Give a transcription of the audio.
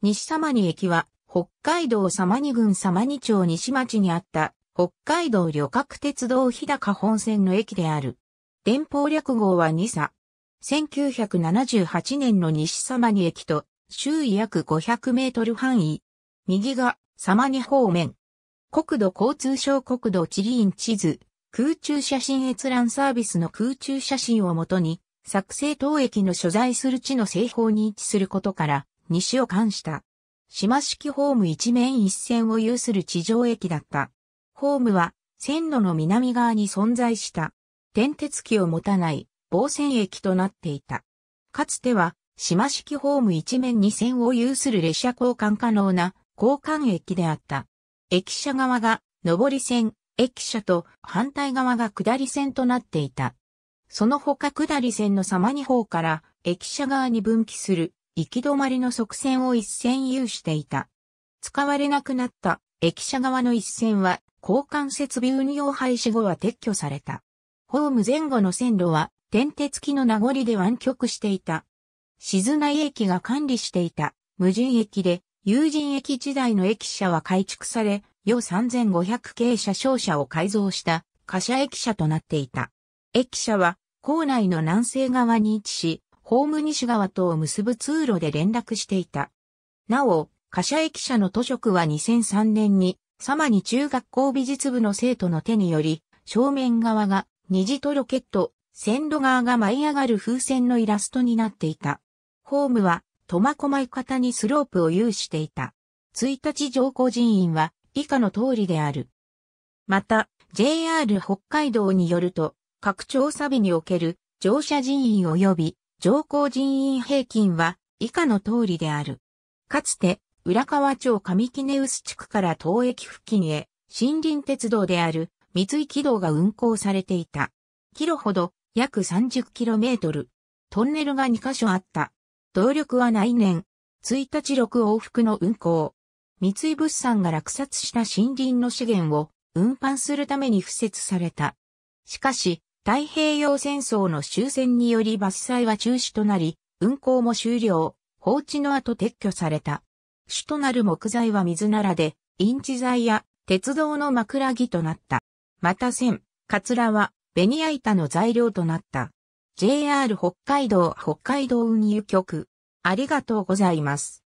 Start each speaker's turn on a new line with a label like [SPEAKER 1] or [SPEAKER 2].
[SPEAKER 1] 西様に駅は、北海道様に郡様に町西町にあった、北海道旅客鉄道日高本線の駅である。電報略号は2差。1978年の西様に駅と、周囲約500メートル範囲。右が、様に方面。国土交通省国土地理院地図、空中写真閲覧サービスの空中写真をもとに、作成当駅の所在する地の西方に位置することから、西を冠した。島式ホーム一面一線を有する地上駅だった。ホームは線路の南側に存在した。電鉄機を持たない防線駅となっていた。かつては島式ホーム一面二線を有する列車交換可能な交換駅であった。駅舎側が上り線、駅舎と反対側が下り線となっていた。その他下り線の様に方から駅舎側に分岐する行き止まりの側線を一線有していた。使われなくなった駅舎側の一線は交換設備運用廃止後は撤去された。ホーム前後の線路は点鉄機きの名残で湾曲していた。静内駅が管理していた無人駅で有人駅時代の駅舎は改築され、余3500系車掌車を改造した貨車駅舎となっていた。駅舎は校内の南西側に位置し、ホーム西側とを結ぶ通路で連絡していた。なお、車駅舎の図書区は2003年に、様に中学校美術部の生徒の手により、正面側が虹とロケット、線路側が舞い上がる風船のイラストになっていた。ホームは、苫小牧方にスロープを有していた。1日上降人員は以下の通りである。また、JR 北海道によると、拡張サビにおける乗車人員及び上皇人員平均は以下の通りである。かつて、浦河町上木根薄地区から東駅付近へ、森林鉄道である三井軌道が運行されていた。キロほど約3 0メートル。トンネルが2カ所あった。動力は来年、1日6往復の運行。三井物産が落札した森林の資源を運搬するために付設された。しかし、太平洋戦争の終戦により伐採は中止となり、運行も終了、放置の後撤去された。主となる木材は水ならで、インチ材や鉄道の枕木となった。また線、カツラはベニヤ板の材料となった。JR 北海道北海道運輸局。ありがとうございます。